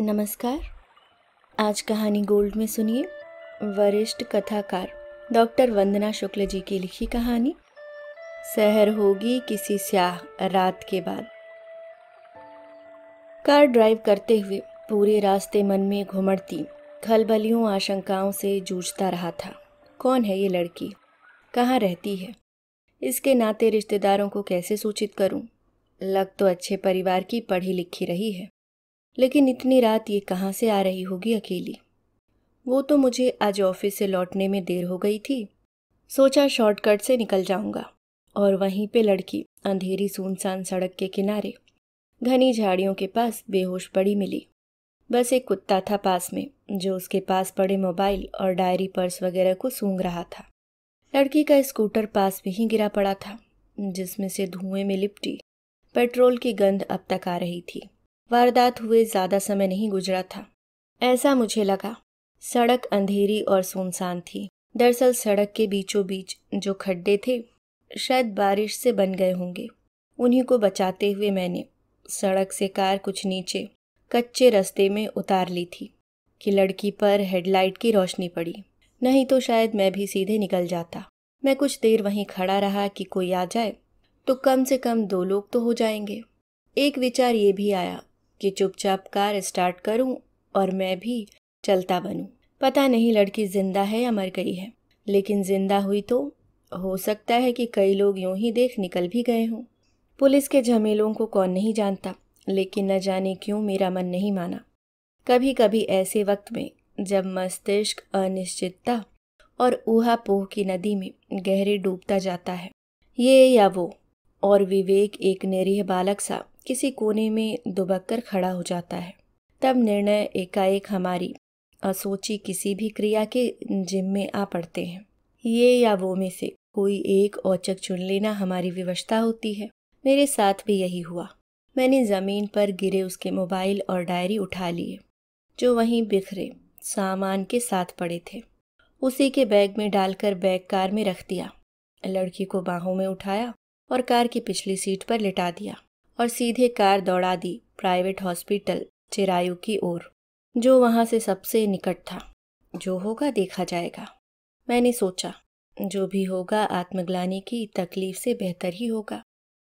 नमस्कार आज कहानी गोल्ड में सुनिए वरिष्ठ कथाकार डॉक्टर वंदना शुक्ल जी की लिखी कहानी शहर होगी किसी स्याह रात के बाद कार ड्राइव करते हुए पूरे रास्ते मन में घुमड़ती खलबलियों आशंकाओं से जूझता रहा था कौन है ये लड़की कहाँ रहती है इसके नाते रिश्तेदारों को कैसे सूचित करूं? लग तो अच्छे परिवार की पढ़ी लिखी रही है लेकिन इतनी रात ये कहाँ से आ रही होगी अकेली वो तो मुझे आज ऑफिस से लौटने में देर हो गई थी सोचा शॉर्टकट से निकल जाऊंगा और वहीं पे लड़की अंधेरी सुनसान सड़क के किनारे घनी झाड़ियों के पास बेहोश पड़ी मिली बस एक कुत्ता था पास में जो उसके पास पड़े मोबाइल और डायरी पर्स वगैरह को सूंघ रहा था लड़की का स्कूटर पास में ही गिरा पड़ा था जिसमें से धुएं में लिपटी पेट्रोल की गंध अब तक आ रही थी वारदात हुए ज़्यादा समय नहीं गुजरा था ऐसा मुझे लगा सड़क अंधेरी और सुनसान थी दरअसल सड़क के बीचों बीच जो खड्डे थे शायद बारिश से बन गए होंगे उन्हीं को बचाते हुए मैंने सड़क से कार कुछ नीचे कच्चे रास्ते में उतार ली थी कि लड़की पर हेडलाइट की रोशनी पड़ी नहीं तो शायद मैं भी सीधे निकल जाता मैं कुछ देर वहीं खड़ा रहा कि कोई आ जाए तो कम से कम दो लोग तो हो जाएंगे एक विचार ये भी आया कि चुपचाप कार स्टार्ट करूं और मैं भी चलता बनूं पता नहीं लड़की ज़िंदा है या मर गई है लेकिन ज़िंदा हुई तो हो सकता है कि कई लोग यूं ही देख निकल भी गए हों पुलिस के झमेलों को कौन नहीं जानता लेकिन न जाने क्यों मेरा मन नहीं माना कभी कभी ऐसे वक्त में जब मस्तिष्क अनिश्चितता और ऊहापोह की नदी में गहरे डूबता जाता है ये या वो और विवेक एक निरीह बालक सा किसी कोने में दुबक कर खड़ा हो जाता है तब निर्णय एकाएक हमारी असोची किसी भी क्रिया के जिम में आ पड़ते हैं ये या वो में से कोई एक औचक चुन लेना हमारी विवशता होती है मेरे साथ भी यही हुआ मैंने ज़मीन पर गिरे उसके मोबाइल और डायरी उठा लिए जो वहीं बिखरे सामान के साथ पड़े थे उसी के बैग में डालकर बैग कार में रख दिया लड़की को बाहों में उठाया और कार की पिछली सीट पर लिटा दिया और सीधे कार दौड़ा दी प्राइवेट हॉस्पिटल चिरायु की ओर जो वहां से सबसे निकट था जो होगा देखा जाएगा मैंने सोचा जो भी होगा आत्मग्लानी की तकलीफ से बेहतर ही होगा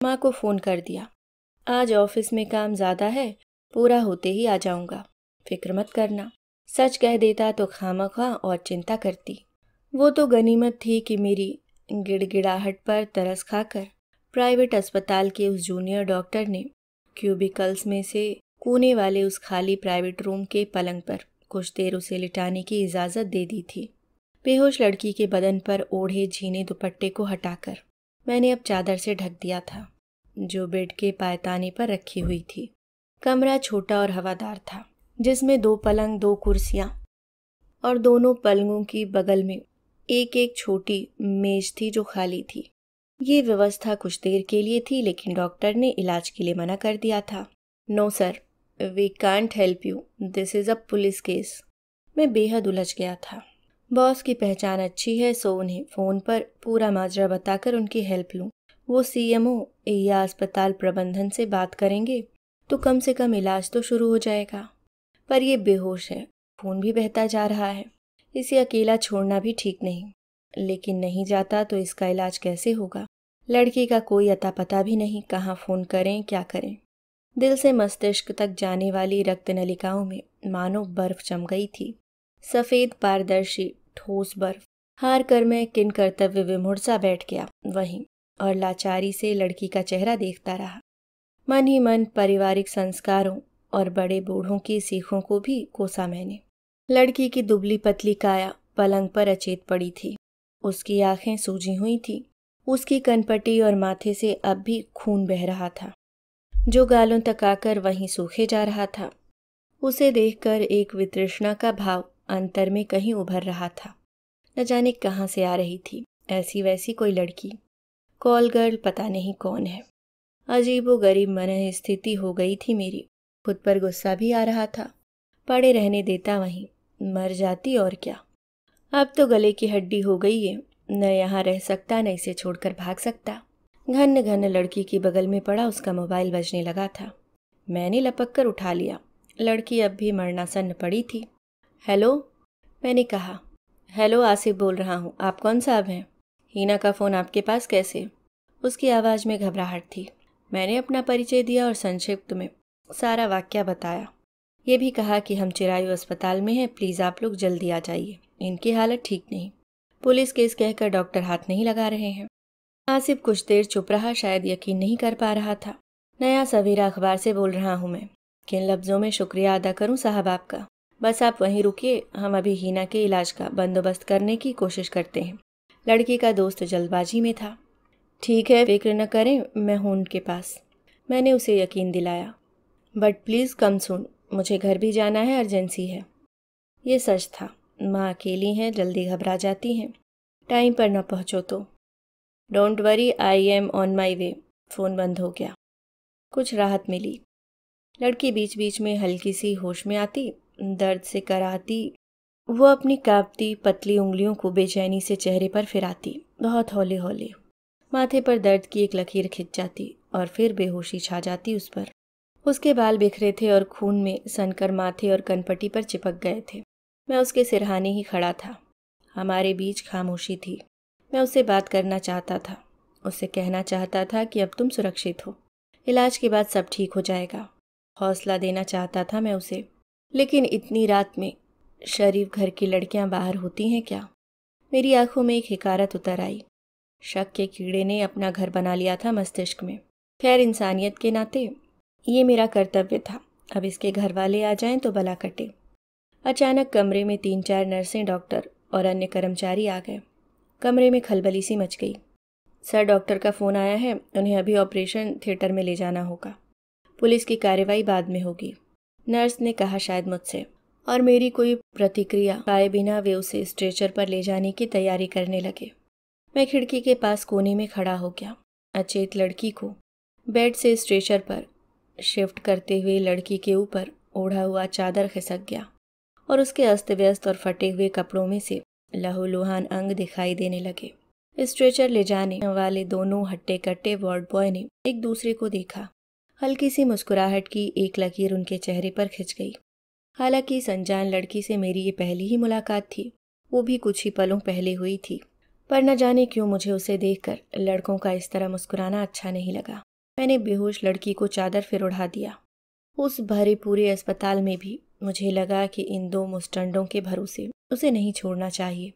माँ को फ़ोन कर दिया आज ऑफिस में काम ज़्यादा है पूरा होते ही आ जाऊंगा फिक्र मत करना सच कह देता तो खामखा और चिंता करती वो तो गनीमत थी कि मेरी गिड़गिड़ाहट पर तरस खाकर प्राइवेट अस्पताल के उस जूनियर डॉक्टर ने क्यूबिकल्स में से कोने वाले उस खाली प्राइवेट रूम के पलंग पर कुछ देर उसे लिटाने की इजाज़त दे दी थी बेहोश लड़की के बदन पर ओढ़े झीने दुपट्टे को हटाकर मैंने अब चादर से ढक दिया था जो बेड के पायताने पर रखी हुई थी कमरा छोटा और हवादार था जिसमें दो पलंग दो कुर्सियाँ और दोनों पलंगों की बगल में एक एक छोटी मेज थी जो खाली थी ये व्यवस्था कुछ देर के लिए थी लेकिन डॉक्टर ने इलाज के लिए मना कर दिया था no sir we can't help you this is a police case मैं बेहद उलझ गया था बॉस की पहचान अच्छी है सो उन्हें फ़ोन पर पूरा माजरा बताकर उनकी हेल्प लूँ वो सीएमओ या अस्पताल प्रबंधन से बात करेंगे तो कम से कम इलाज तो शुरू हो जाएगा पर यह बेहोश है खून भी बहता जा रहा है इसे अकेला छोड़ना भी ठीक नहीं लेकिन नहीं जाता तो इसका इलाज कैसे होगा लड़की का कोई अता पता भी नहीं कहाँ फ़ोन करें क्या करें दिल से मस्तिष्क तक जाने वाली रक्त नलिकाओं में मानो बर्फ जम गई थी सफ़ेद पारदर्शी ठोस बर्फ हार कर मैं किन कर्तव्य विमुड़सा बैठ गया वहीं और लाचारी से लड़की का चेहरा देखता रहा मन ही मन पारिवारिक संस्कारों और बड़े बूढ़ों की सीखों को भी कोसा मैंने लड़की की दुबली पतली काया पलंग पर अचेत पड़ी थी उसकी आंखें सूजी हुई थी उसकी कनपटी और माथे से अब भी खून बह रहा था जो गालों तक आकर वहीं सूखे जा रहा था उसे देखकर एक वितृष्णा का भाव अंतर में कहीं उभर रहा था न जाने कहाँ से आ रही थी ऐसी वैसी कोई लड़की कॉल गर्ल पता नहीं कौन है अजीब व गरीब मन स्थिति हो गई थी मेरी खुद पर गुस्सा भी आ रहा था पड़े रहने देता वहीं मर जाती और क्या अब तो गले की हड्डी हो गई है न यहाँ रह सकता न इसे छोड़कर भाग सकता घन घन लड़की की बगल में पड़ा उसका मोबाइल बजने लगा था मैंने लपक कर उठा लिया लड़की अब भी सन्न पड़ी थी हेलो मैंने कहा हेलो आसिफ बोल रहा हूँ आप कौन साहब हैं हीना का फ़ोन आपके पास कैसे उसकी आवाज़ में घबराहट थी मैंने अपना परिचय दिया और संक्षिप्त में सारा वाक्य बताया ये भी कहा कि हम चिरायु अस्पताल में हैं प्लीज़ आप लोग जल्दी आ जाइए इनकी हालत ठीक नहीं पुलिस केस कहकर डॉक्टर हाथ नहीं लगा रहे हैं आसिफ कुछ देर चुप रहा शायद यकीन नहीं कर पा रहा था नया सवेरा अखबार से बोल रहा हूँ मैं किन लफ्ज़ों में शुक्रिया अदा करूँ साहब आपका बस आप वहीं रुकिए हम अभी हीना के इलाज का बंदोबस्त करने की कोशिश करते हैं लड़की का दोस्त जल्दबाजी में था ठीक है फिक्र न करें मैं हूँ उनके पास मैंने उसे यकीन दिलाया बट प्लीज़ कम सुन मुझे घर भी जाना है अर्जेंसी है ये सच था माँ अकेली हैं जल्दी घबरा जाती हैं टाइम पर ना पहुँचो तो don't worry I am on my way phone बंद हो गया कुछ राहत मिली लड़की बीच बीच में हल्की सी होश में आती दर्द से कराती वो अपनी कांपती पतली उंगलियों को बेचैनी से चेहरे पर फिराती बहुत हौले हौले माथे पर दर्द की एक लकीर खिंच जाती और फिर बेहोशी छा जाती उस पर उसके बाल बिखरे थे और खून में सनकर माथे और कनपटी पर चिपक गए थे मैं उसके सिरहाने ही खड़ा था हमारे बीच खामोशी थी मैं उससे बात करना चाहता था उससे कहना चाहता था कि अब तुम सुरक्षित हो इलाज के बाद सब ठीक हो जाएगा हौसला देना चाहता था मैं उसे लेकिन इतनी रात में शरीफ घर की लड़कियां बाहर होती हैं क्या मेरी आंखों में एक हिकारत उतर आई शक के कीड़े ने अपना घर बना लिया था मस्तिष्क में खैर इंसानियत के नाते ये मेरा कर्तव्य था अब इसके घर वाले आ जाएं तो भला कटे अचानक कमरे में तीन चार नर्सें डॉक्टर और अन्य कर्मचारी आ गए कमरे में खलबली सी मच गई सर डॉक्टर का फ़ोन आया है उन्हें अभी ऑपरेशन थिएटर में ले जाना होगा पुलिस की कार्रवाई बाद में होगी नर्स ने कहा शायद मुझसे और मेरी कोई प्रतिक्रिया पाए बिना वे उसे स्ट्रेचर पर ले जाने की तैयारी करने लगे मैं खिड़की के पास कोने में खड़ा हो गया अचेत लड़की को बेड से स्ट्रेचर पर शिफ्ट करते हुए लड़की के ऊपर ओढ़ा हुआ चादर खिसक गया और उसके अस्त व्यस्त और फटे हुए कपड़ों में से लहूलुहान अंग दिखाई देने लगे स्ट्रेचर ले जाने वाले दोनों हट्टे कट्टे वार्ड बॉय ने एक दूसरे को देखा हल्की सी मुस्कुराहट की एक लकीर उनके चेहरे पर खिंच गई हालांकि संजान लड़की से मेरी ये पहली ही मुलाकात थी वो भी कुछ ही पलों पहले हुई थी पर न जाने क्यों मुझे उसे देखकर लड़कों का इस तरह मुस्कुराना अच्छा नहीं लगा मैंने बेहोश लड़की को चादर फिर उड़ा दिया उस भरे पूरे अस्पताल में भी मुझे लगा कि इन दो मुस्टंडों के भरोसे उसे नहीं छोड़ना चाहिए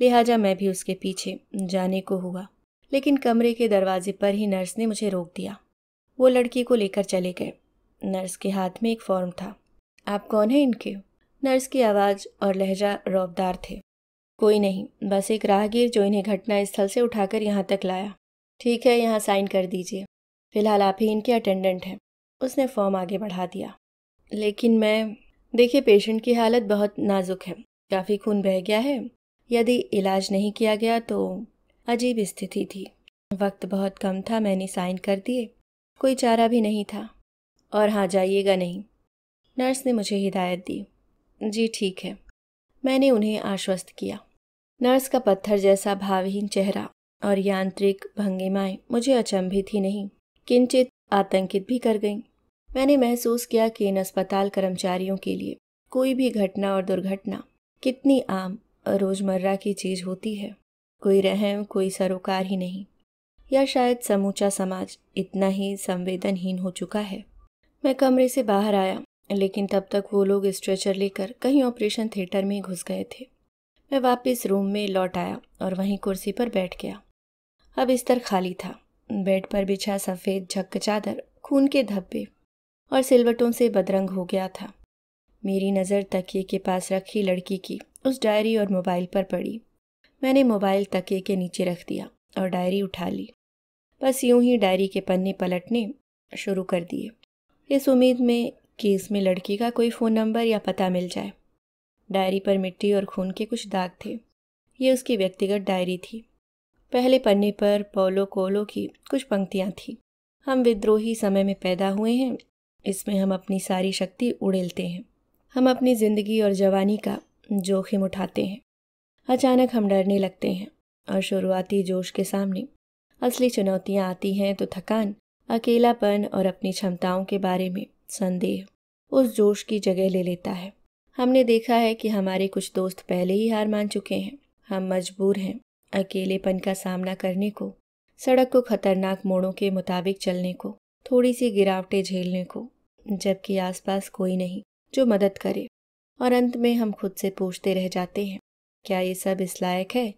लिहाजा मैं भी उसके पीछे जाने को हुआ लेकिन कमरे के दरवाजे पर ही नर्स ने मुझे रोक दिया वो लड़की को लेकर चले गए नर्स के हाथ में एक फॉर्म था आप कौन हैं इनके नर्स की आवाज़ और लहजा रौबदार थे कोई नहीं बस एक राहगीर जो इन्हें घटना स्थल से उठाकर यहाँ तक लाया ठीक है यहाँ साइन कर दीजिए फिलहाल आप ही इनके अटेंडेंट हैं उसने फॉर्म आगे बढ़ा दिया लेकिन मैं देखिए पेशेंट की हालत बहुत नाजुक है काफ़ी खून बह गया है यदि इलाज नहीं किया गया तो अजीब स्थिति थी वक्त बहुत कम था मैंने साइन कर दिए कोई चारा भी नहीं था और हाँ जाइएगा नहीं नर्स ने मुझे हिदायत दी जी ठीक है मैंने उन्हें आश्वस्त किया नर्स का पत्थर जैसा भावहीन चेहरा और यांत्रिक भंगिमाएं मुझे अचंभित ही नहीं किंचित आतंकित भी कर गईं मैंने महसूस किया कि इन अस्पताल कर्मचारियों के लिए कोई भी घटना और दुर्घटना कितनी आम और रोज़मर्रा की चीज़ होती है कोई रहम कोई सरोकार ही नहीं या शायद समूचा समाज इतना ही संवेदनहीन हो चुका है मैं कमरे से बाहर आया लेकिन तब तक वो लोग स्ट्रेचर लेकर कहीं ऑपरेशन थिएटर में घुस गए थे मैं वापस रूम में लौट आया और वहीं कुर्सी पर बैठ गया अब बिस्तर खाली था बेड पर बिछा सफ़ेद झक्क चादर खून के धब्बे और सिलवटों से बदरंग हो गया था मेरी नज़र तकिए के पास रखी लड़की की उस डायरी और मोबाइल पर पड़ी मैंने मोबाइल तकिए के नीचे रख दिया और डायरी उठा ली बस यूं ही डायरी के पन्ने पलटने शुरू कर दिए इस उम्मीद में कि इसमें लड़की का कोई फ़ोन नंबर या पता मिल जाए डायरी पर मिट्टी और खून के कुछ दाग थे ये उसकी व्यक्तिगत डायरी थी पहले पन्ने पर पोलो कोलो की कुछ पंक्तियाँ थीं हम विद्रोही समय में पैदा हुए हैं इसमें हम अपनी सारी शक्ति उड़ेलते हैं हम अपनी ज़िंदगी और जवानी का जोखिम उठाते हैं अचानक हम डरने लगते हैं और शुरुआती जोश के सामने असली चुनौतियाँ आती हैं तो थकान अकेलापन और अपनी क्षमताओं के बारे में संदेह उस जोश की जगह ले लेता है हमने देखा है कि हमारे कुछ दोस्त पहले ही हार मान चुके हैं हम मजबूर हैं अकेलेपन का सामना करने को सड़क को खतरनाक मोड़ों के मुताबिक चलने को थोड़ी सी गिरावटें झेलने को जबकि आसपास कोई नहीं जो मदद करे और अंत में हम खुद से पूछते रह जाते हैं क्या ये सब इस लायक है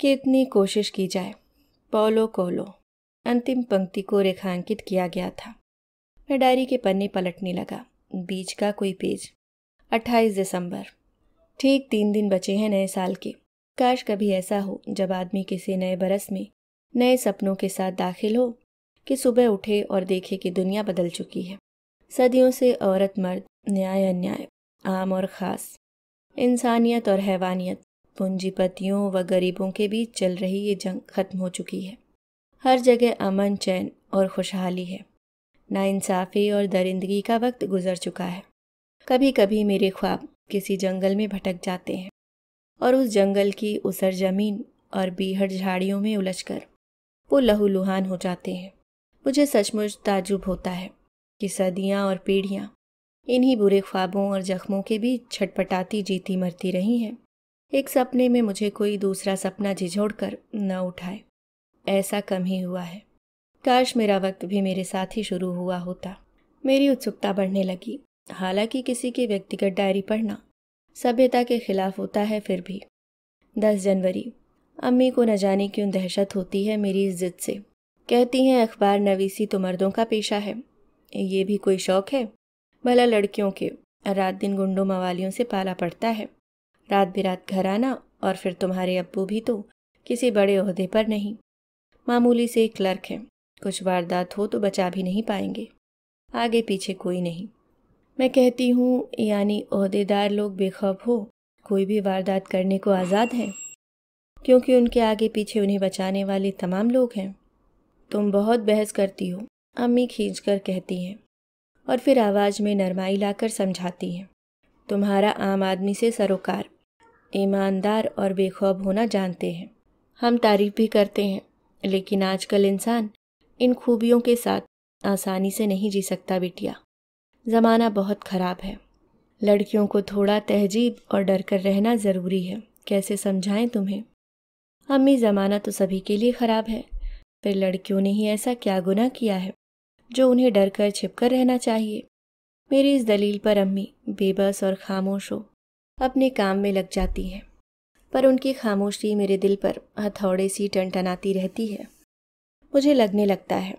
कि इतनी कोशिश की जाए पौलो कोलो अंतिम पंक्ति को रेखांकित किया गया था मैं डायरी के पन्ने पलटने लगा बीच का कोई पेज 28 दिसंबर ठीक तीन दिन बचे हैं नए साल के काश कभी ऐसा हो जब आदमी किसी नए बरस में नए सपनों के साथ दाखिल हो कि सुबह उठे और देखे कि दुनिया बदल चुकी है सदियों से औरत मर्द न्याय अन्याय आम और ख़ास इंसानियत और हैवानियत पूंजीपतियों व गरीबों के बीच चल रही ये जंग खत्म हो चुकी है हर जगह अमन चैन और खुशहाली है नाइंसाफ़ी और दरिंदगी का वक्त गुजर चुका है कभी कभी मेरे ख्वाब किसी जंगल में भटक जाते हैं और उस जंगल की उसर ज़मीन और बीहड़ झाड़ियों में उलझकर वो लहूलुहान हो जाते हैं मुझे सचमुच ताजुब होता है कि सदियाँ और पीढ़ियाँ इन्हीं बुरे ख्वाबों और जख्मों के बीच छटपटाती जीती मरती रही हैं एक सपने में मुझे कोई दूसरा सपना झिझोड़ कर न उठाए ऐसा कम ही हुआ है काश मेरा वक्त भी मेरे साथ ही शुरू हुआ होता मेरी उत्सुकता बढ़ने लगी हालांकि किसी की व्यक्तिगत डायरी पढ़ना सभ्यता के खिलाफ होता है फिर भी दस जनवरी अम्मी को न जाने क्यों दहशत होती है मेरी इज्जत से कहती हैं अखबार नवीसी तो मर्दों का पेशा है ये भी कोई शौक है भला लड़कियों के रात दिन गुंडों मवालियों से पाला पड़ता है रात बिरात घर आना और फिर तुम्हारे अब्बू भी तो किसी बड़े अहदे पर नहीं मामूली से एक क्लर्क हैं कुछ वारदात हो तो बचा भी नहीं पाएंगे आगे पीछे कोई नहीं मैं कहती हूँ यानी अहदेदार लोग बेखौफ हो कोई भी वारदात करने को आज़ाद हैं क्योंकि उनके आगे पीछे उन्हें बचाने वाले तमाम लोग हैं तुम बहुत बहस करती हो अम्मी खींच कर कहती हैं और फिर आवाज़ में नरमाई लाकर समझाती हैं तुम्हारा आम आदमी से सरोकार ईमानदार और बेखौब होना जानते हैं हम तारीफ भी करते हैं लेकिन आजकल इंसान इन खूबियों के साथ आसानी से नहीं जी सकता बिटिया ज़माना बहुत ख़राब है लड़कियों को थोड़ा तहजीब और डर कर रहना ज़रूरी है कैसे समझाएं तुम्हें अम्मी ज़माना तो सभी के लिए ख़राब है फिर लड़कियों ने ही ऐसा क्या गुनाह किया है जो उन्हें डर कर छिप कर रहना चाहिए मेरी इस दलील पर अम्मी बेबस और खामोश हो अपने काम में लग जाती हैं पर उनकी खामोशी मेरे दिल पर हथौड़े सी टनटनाती रहती है मुझे लगने लगता है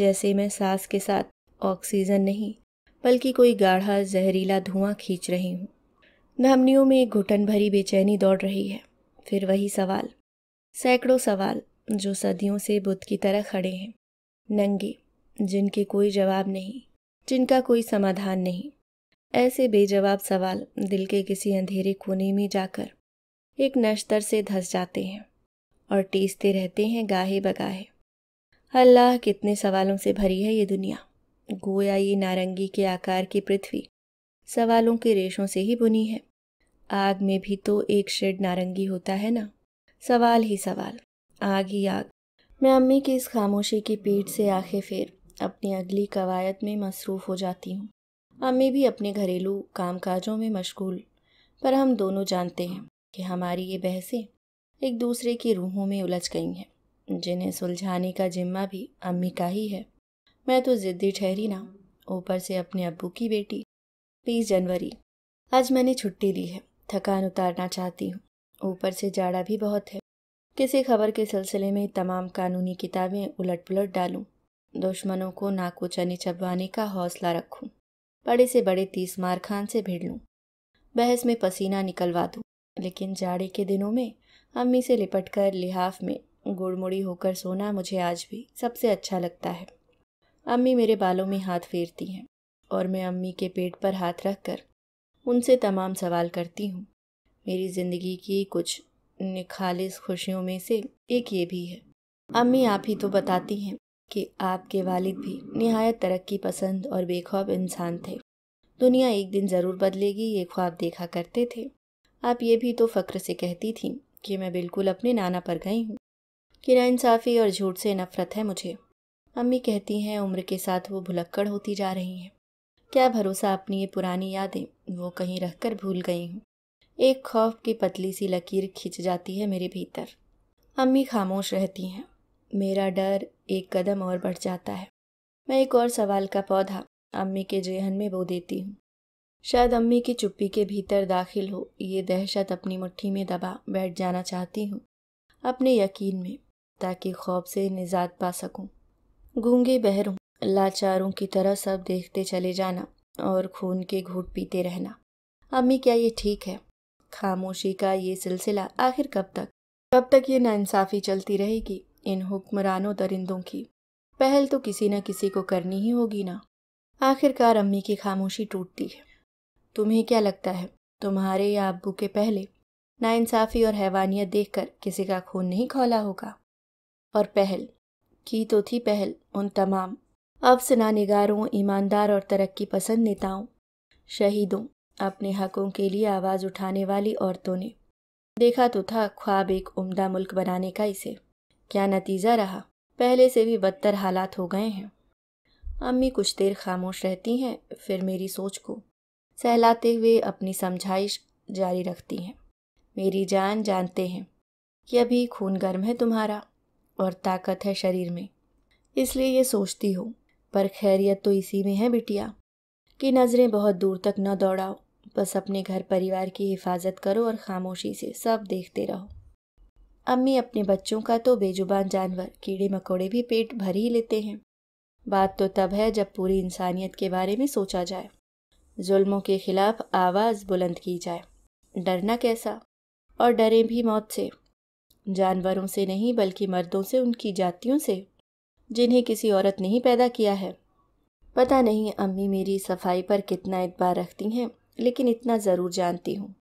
जैसे मैं सांस के साथ ऑक्सीजन नहीं बल्कि कोई गाढ़ा जहरीला धुआं खींच रही हूँ धमनियों में एक घुटन भरी बेचैनी दौड़ रही है फिर वही सवाल सैकड़ों सवाल जो सदियों से बुद्ध की तरह खड़े हैं नंगे जिनके कोई जवाब नहीं जिनका कोई समाधान नहीं ऐसे बेजवाब सवाल दिल के किसी अंधेरे कोने में जाकर एक नश्तर से धस जाते हैं और टीसते रहते हैं गाहे बगाहे अल्लाह कितने सवालों से भरी है ये दुनिया गोया ये नारंगी के आकार की पृथ्वी सवालों के रेशों से ही बुनी है आग में भी तो एक शेड नारंगी होता है ना सवाल ही सवाल आग ही आग मैं अम्मी की इस खामोशी की पीठ से आंखें फेर अपनी अगली कवायद में मसरूफ़ हो जाती हूँ अम्मी भी अपने घरेलू कामकाजों में मशगूल पर हम दोनों जानते हैं कि हमारी ये बहसें एक दूसरे की रूहों में उलझ गई हैं जिन्हें सुलझाने का जिम्मा भी अम्मी का ही है मैं तो ज़िद्दी ठहरी ना ऊपर से अपने अबू की बेटी बीस जनवरी आज मैंने छुट्टी ली है थकान उतारना चाहती हूँ ऊपर से जाड़ा भी बहुत है किसी खबर के सिलसिले में तमाम कानूनी किताबें उलट पुलट डालूँ दुश्मनों को नाकुचनी चबवाने का हौसला रखूं, बड़े से बड़े तीस मार खान से भिड़ लूँ बहस में पसीना निकलवा दूँ लेकिन जाड़े के दिनों में अम्मी से लिपट कर लिहाफ में गुड़मुड़ी होकर सोना मुझे आज भी सबसे अच्छा लगता है अम्मी मेरे बालों में हाथ फेरती हैं और मैं अम्मी के पेट पर हाथ रख कर उनसे तमाम सवाल करती हूँ मेरी ज़िंदगी की कुछ निखालिस खुशियों में से एक ये भी है अम्मी आप ही तो बताती हैं कि आपके वालिद भी नहायत तरक्की पसंद और बेखौब इंसान थे दुनिया एक दिन ज़रूर बदलेगी ये ख्वाब देखा करते थे आप ये भी तो फ़क्र से कहती थी कि मैं बिल्कुल अपने नाना पर गई हूँ कि नाइंसाफ़ी और झूठ से नफ़रत है मुझे अम्मी कहती हैं उम्र के साथ वो भुलक्कड़ होती जा रही हैं क्या भरोसा अपनी ये पुरानी यादें वो कहीं रख कर भूल गई हूँ एक खौफ की पतली सी लकीर खिंच जाती है मेरे भीतर अम्मी खामोश रहती हैं मेरा डर एक कदम और बढ़ जाता है मैं एक और सवाल का पौधा अम्मी के जेहन में बो देती हूँ शायद अम्मी की चुप्पी के भीतर दाखिल हो ये दहशत अपनी मुट्ठी में दबा बैठ जाना चाहती हूँ अपने यकीन में ताकि खौफ से निजात पा सकूँ गूंगे बहरों लाचारों की तरह सब देखते चले जाना और खून के घूट पीते रहना अम्मी क्या ये ठीक है खामोशी का ये सिलसिला आखिर कब तक कब तक ये नाइंसाफ़ी चलती रहेगी इन हुक्मरानों दरिंदों की पहल तो किसी न किसी को करनी ही होगी ना आखिरकार अम्मी की खामोशी टूटती है तुम्हें क्या लगता है तुम्हारे या अबू के पहले नाइंसाफ़ी और हैवानियत देखकर किसी का खून नहीं खोला होगा और पहल की तो थी पहल उन तमाम अफसना निगारों ईमानदार और तरक्की पसंद नेताओं शहीदों अपने हकों के लिए आवाज़ उठाने वाली औरतों ने देखा तो था ख्वाब एक उम्दा मुल्क बनाने का इसे क्या नतीजा रहा पहले से भी बदतर हालात हो गए हैं अम्मी कुछ देर खामोश रहती हैं फिर मेरी सोच को सहलाते हुए अपनी समझाइश जारी रखती हैं मेरी जान जानते हैं कि अभी खून गर्म है तुम्हारा और ताकत है शरीर में इसलिए ये सोचती हो पर खैरियत तो इसी में है बिटिया कि नज़रें बहुत दूर तक न दौड़ाओ बस अपने घर परिवार की हिफाजत करो और ख़ामोशी से सब देखते रहो अम्मी अपने बच्चों का तो बेजुबान जानवर कीड़े मकोड़े भी पेट भर ही लेते हैं बात तो तब है जब पूरी इंसानियत के बारे में सोचा जाए जुल्मों के खिलाफ आवाज़ बुलंद की जाए डरना कैसा और डरें भी मौत से जानवरों से नहीं बल्कि मर्दों से उनकी जातियों से जिन्हें किसी औरत ने ही पैदा किया है पता नहीं अम्मी मेरी सफाई पर कितना इतबार रखती हैं लेकिन इतना ज़रूर जानती हूँ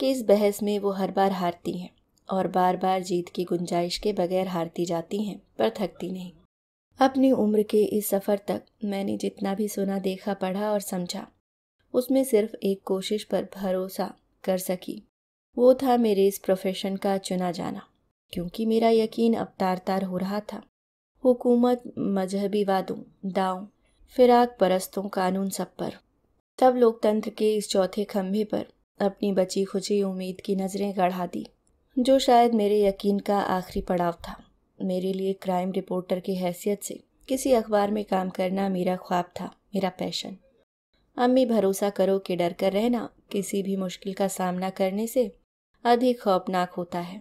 कि इस बहस में वो हर बार हारती हैं और बार बार जीत की गुंजाइश के बगैर हारती जाती हैं पर थकती नहीं अपनी उम्र के इस सफ़र तक मैंने जितना भी सुना देखा पढ़ा और समझा उसमें सिर्फ एक कोशिश पर भरोसा कर सकी वो था मेरे इस प्रोफेशन का चुना जाना क्योंकि मेरा यकीन अब तार तार हो रहा था हुकूमत मजहबी वादों दाव फिराक परस्तों कानून सब पर तब लोकतंत्र के इस चौथे खम्भे पर अपनी बची खुची उम्मीद की नज़रें गढ़ा दी जो शायद मेरे यकीन का आखिरी पड़ाव था मेरे लिए क्राइम रिपोर्टर की हैसियत से किसी अखबार में काम करना मेरा ख्वाब था मेरा पैशन अम्मी भरोसा करो कि डर कर रहना किसी भी मुश्किल का सामना करने से अधिक खौफनाक होता है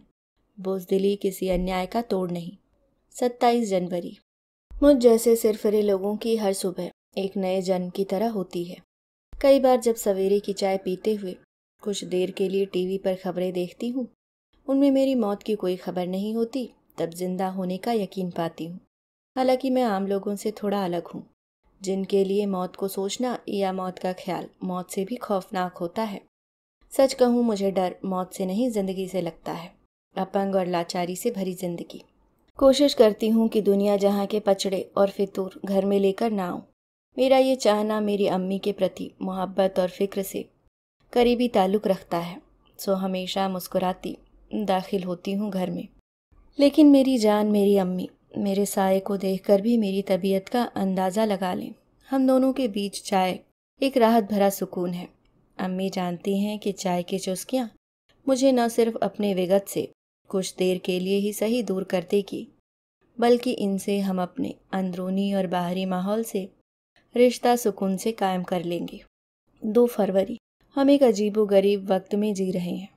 बोजदिली किसी अन्याय का तोड़ नहीं सत्ताईस जनवरी मुझ जैसे सिरफरे लोगों की हर सुबह एक नए जन्म की तरह होती है कई बार जब सवेरे की चाय पीते हुए कुछ देर के लिए टीवी पर खबरें देखती हूँ उनमें मेरी मौत की कोई खबर नहीं होती तब जिंदा होने का यकीन पाती हूँ हालांकि मैं आम लोगों से थोड़ा अलग हूँ जिनके लिए मौत को सोचना या मौत का ख्याल मौत से भी खौफनाक होता है सच कहूँ मुझे डर मौत से नहीं ज़िंदगी से लगता है अपंग और लाचारी से भरी ज़िंदगी कोशिश करती हूँ कि दुनिया जहाँ के पचड़े और फितूर घर में लेकर ना आऊँ मेरा ये चाहना मेरी अम्मी के प्रति मोहब्बत और फिक्र से करीबी ताल्लुक़ रखता है सो हमेशा मुस्कुराती दाखिल होती हूँ घर में लेकिन मेरी जान मेरी अम्मी मेरे साय को देखकर भी मेरी तबीयत का अंदाज़ा लगा लें हम दोनों के बीच चाय एक राहत भरा सुकून है अम्मी जानती हैं कि चाय की चुस्कियाँ मुझे न सिर्फ अपने विगत से कुछ देर के लिए ही सही दूर करते की बल्कि इनसे हम अपने अंदरूनी और बाहरी माहौल से रिश्ता सुकून से कायम कर लेंगे दो फरवरी हम एक अजीबोगरीब गरीब वक्त में जी रहे हैं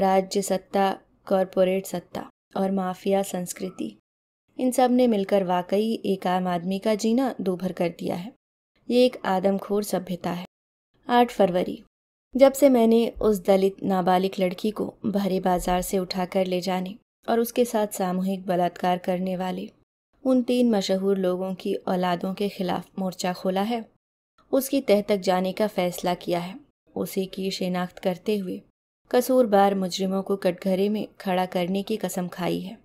राज्य सत्ता कॉरपोरेट सत्ता और माफिया संस्कृति इन सब ने मिलकर वाकई एक आम आदमी का जीना भर कर दिया है ये एक आदमखोर सभ्यता है आठ फरवरी जब से मैंने उस दलित नाबालिग लड़की को भरे बाजार से उठाकर ले जाने और उसके साथ सामूहिक बलात्कार करने वाले उन तीन मशहूर लोगों की औलादों के खिलाफ मोर्चा खोला है उसकी तह तक जाने का फैसला किया है उसी की शिनाख्त करते हुए कसूरबार मुजरिमों को कटघरे में खड़ा करने की कसम खाई है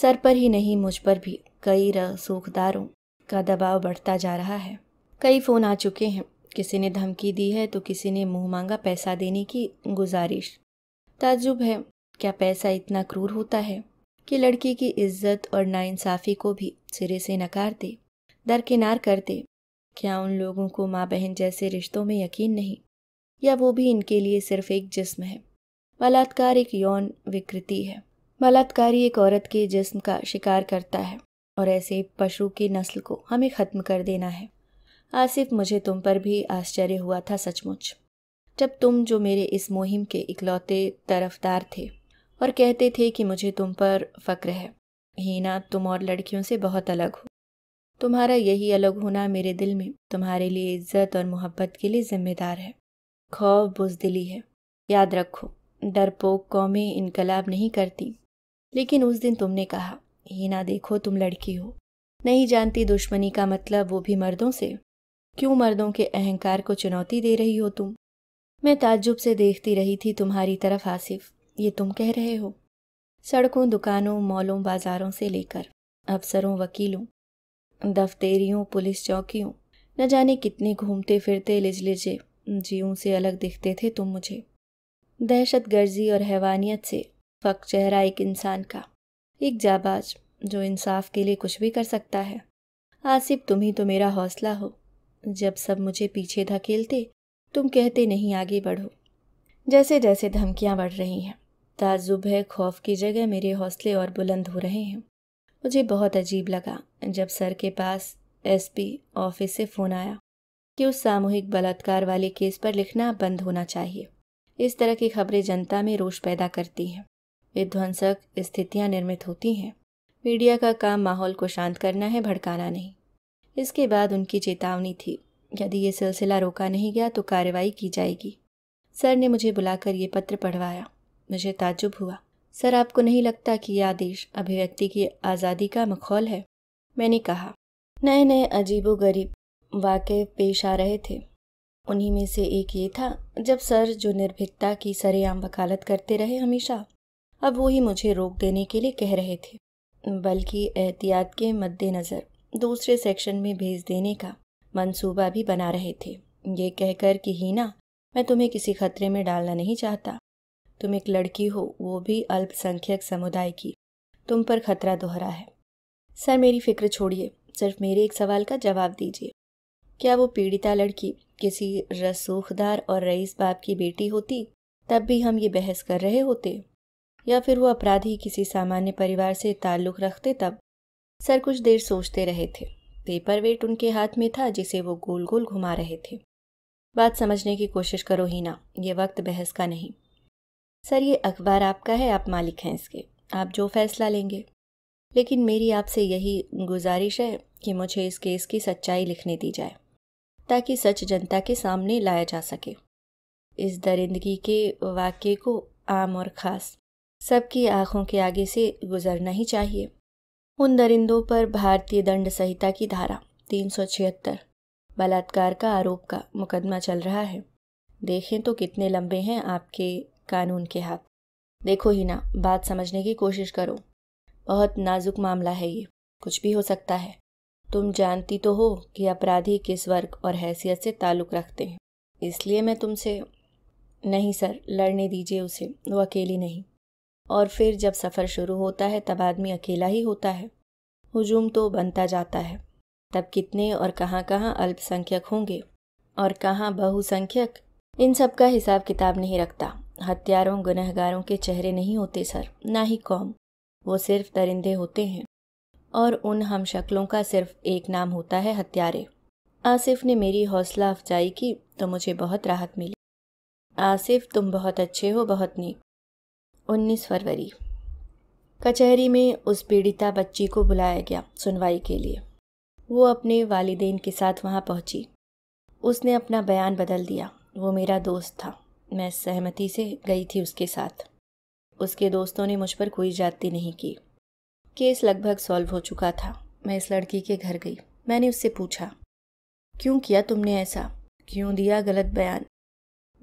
सर पर ही नहीं मुझ पर भी कई रसूखदारों का दबाव बढ़ता जा रहा है कई फ़ोन आ चुके हैं किसी ने धमकी दी है तो किसी ने मुंह मांगा पैसा देने की गुजारिश ताजुब है क्या पैसा इतना क्रूर होता है कि लड़की की इज्जत और नाइंसाफ़ी को भी सिरे से नकार दे दरकिनार कर दे क्या उन लोगों को माँ बहन जैसे रिश्तों में यकीन नहीं या वो भी इनके लिए सिर्फ एक जिस्म है बलात्कार एक यौन विकृति है बलात्कारी एक औरत के जिस्म का शिकार करता है और ऐसे पशु की नस्ल को हमें ख़त्म कर देना है आसिफ मुझे तुम पर भी आश्चर्य हुआ था सचमुच जब तुम जो मेरे इस मुहिम के इकलौते तरफदार थे और कहते थे कि मुझे तुम पर फ़क्र है हीना तुम और लड़कियों से बहुत अलग हो तुम्हारा यही अलग होना मेरे दिल में तुम्हारे लिए इज्जत और मोहब्बत के लिए जिम्मेदार है खौफ बुजदिली है याद रखो डरपोक कौमें इनकलाब नहीं करती लेकिन उस दिन तुमने कहा ना देखो तुम लड़की हो नहीं जानती दुश्मनी का मतलब वो भी मर्दों से क्यों मर्दों के अहंकार को चुनौती दे रही हो तुम मैं ताज्जुब से देखती रही थी तुम्हारी तरफ आसिफ ये तुम कह रहे हो सड़कों दुकानों मॉलों बाजारों से लेकर अफसरों वकीलों दफ्तरियों पुलिस चौकियों न जाने कितने घूमते फिरते लिजलिजे जीवों से अलग दिखते थे तुम मुझे दहशत गर्जी और हैवानियत से फक चेहरा एक इंसान का एक जाबाज जो इंसाफ के लिए कुछ भी कर सकता है आसिफ तुम ही तो मेरा हौसला हो जब सब मुझे पीछे धकेलते तुम कहते नहीं आगे बढ़ो जैसे जैसे धमकियाँ बढ़ रही हैं ताजुब है खौफ की जगह मेरे हौसले और बुलंद हो रहे हैं मुझे बहुत अजीब लगा जब सर के पास एसपी ऑफिस से फ़ोन आया कि उस सामूहिक बलात्कार वाले केस पर लिखना बंद होना चाहिए इस तरह की खबरें जनता में रोष पैदा करती हैं विध्वंसक स्थितियां निर्मित होती हैं मीडिया का काम माहौल को शांत करना है भड़काना नहीं इसके बाद उनकी चेतावनी थी यदि ये सिलसिला रोका नहीं गया तो कार्रवाई की जाएगी सर ने मुझे बुलाकर ये पत्र पढ़वाया मुझे ताजुब हुआ सर आपको नहीं लगता कि यह आदेश अभिव्यक्ति की आज़ादी का मखौल है मैंने कहा नए नए अजीबो गरीब वाक्य पेश आ रहे थे उन्हीं में से एक ये था जब सर जो निर्भिकता की सरेआम वकालत करते रहे हमेशा अब वो ही मुझे रोक देने के लिए कह रहे थे बल्कि एहतियात के मद्देनज़र दूसरे सेक्शन में भेज देने का मंसूबा भी बना रहे थे ये कहकर कि हीना मैं तुम्हें किसी खतरे में डालना नहीं चाहता तुम एक लड़की हो वो भी अल्पसंख्यक समुदाय की तुम पर खतरा दोहरा है सर मेरी फिक्र छोड़िए सिर्फ मेरे एक सवाल का जवाब दीजिए क्या वो पीड़िता लड़की किसी रसूखदार और रईस बाप की बेटी होती तब भी हम ये बहस कर रहे होते या फिर वो अपराधी किसी सामान्य परिवार से ताल्लुक़ रखते तब सर कुछ देर सोचते रहे थे पेपर वेट उनके हाथ में था जिसे वो गोल गोल घुमा रहे थे बात समझने की कोशिश करो ही ना ये वक्त बहस का नहीं सर ये अखबार आपका है आप मालिक हैं इसके आप जो फैसला लेंगे लेकिन मेरी आपसे यही गुजारिश है कि मुझे इस केस की सच्चाई लिखने दी जाए ताकि सच जनता के सामने लाया जा सके इस दरिंदगी के वाक्य को आम और ख़ास सबकी आंखों के आगे से गुजरना ही चाहिए उन दरिंदों पर भारतीय दंड संहिता की धारा तीन सौ छिहत्तर बलात्कार का आरोप का मुकदमा चल रहा है देखें तो कितने लंबे हैं आपके कानून के हाथ देखो ही ना बात समझने की कोशिश करो बहुत नाजुक मामला है ये कुछ भी हो सकता है तुम जानती तो हो कि अपराधी किस वर्ग और हैसियत से ताल्लुक़ रखते हैं इसलिए मैं तुमसे नहीं सर लड़ने दीजिए उसे वो अकेली नहीं और फिर जब सफ़र शुरू होता है तब आदमी अकेला ही होता है हुजूम तो बनता जाता है तब कितने और कहाँ कहाँ अल्पसंख्यक होंगे और कहाँ बहुसंख्यक इन सब का हिसाब किताब नहीं रखता हत्यारों गुनहगारों के चेहरे नहीं होते सर ना ही कौम वो सिर्फ दरिंदे होते हैं और उन हम शक्लों का सिर्फ एक नाम होता है हत्यारे आसिफ ने मेरी हौसला अफजाई की तो मुझे बहुत राहत मिली आसिफ तुम बहुत अच्छे हो बहुत नीक उन्नीस फरवरी कचहरी में उस पीड़िता बच्ची को बुलाया गया सुनवाई के लिए वो अपने वालदेन के साथ वहाँ पहुँची उसने अपना बयान बदल दिया वो मेरा दोस्त था मैं सहमति से गई थी उसके साथ उसके दोस्तों ने मुझ पर कोई जाति नहीं की केस लगभग सॉल्व हो चुका था मैं इस लड़की के घर गई मैंने उससे पूछा क्यों किया तुमने ऐसा क्यों दिया गलत बयान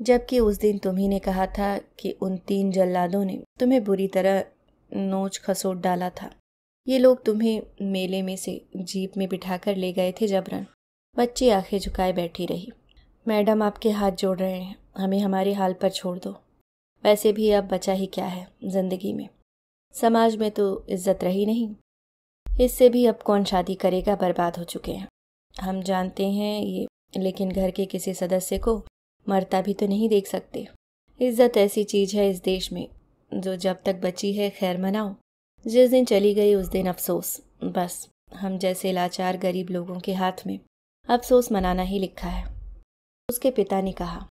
जबकि उस दिन तुम्ही ने कहा था कि उन तीन जल्लादों ने तुम्हें बुरी तरह नोच खसोट डाला था ये लोग तुम्हें मेले में से जीप में बिठा कर ले गए थे जबरन बच्ची आंखें झुकाए बैठी रही मैडम आपके हाथ जोड़ रहे हैं हमें हमारे हाल पर छोड़ दो वैसे भी अब बचा ही क्या है ज़िंदगी में समाज में तो इज्जत रही नहीं इससे भी अब कौन शादी करेगा बर्बाद हो चुके हैं हम जानते हैं ये लेकिन घर के किसी सदस्य को मरता भी तो नहीं देख सकते इज्जत ऐसी चीज़ है इस देश में जो जब तक बची है खैर मनाओ जिस दिन चली गई उस दिन अफसोस बस हम जैसे लाचार गरीब लोगों के हाथ में अफसोस मनाना ही लिखा है उसके पिता ने कहा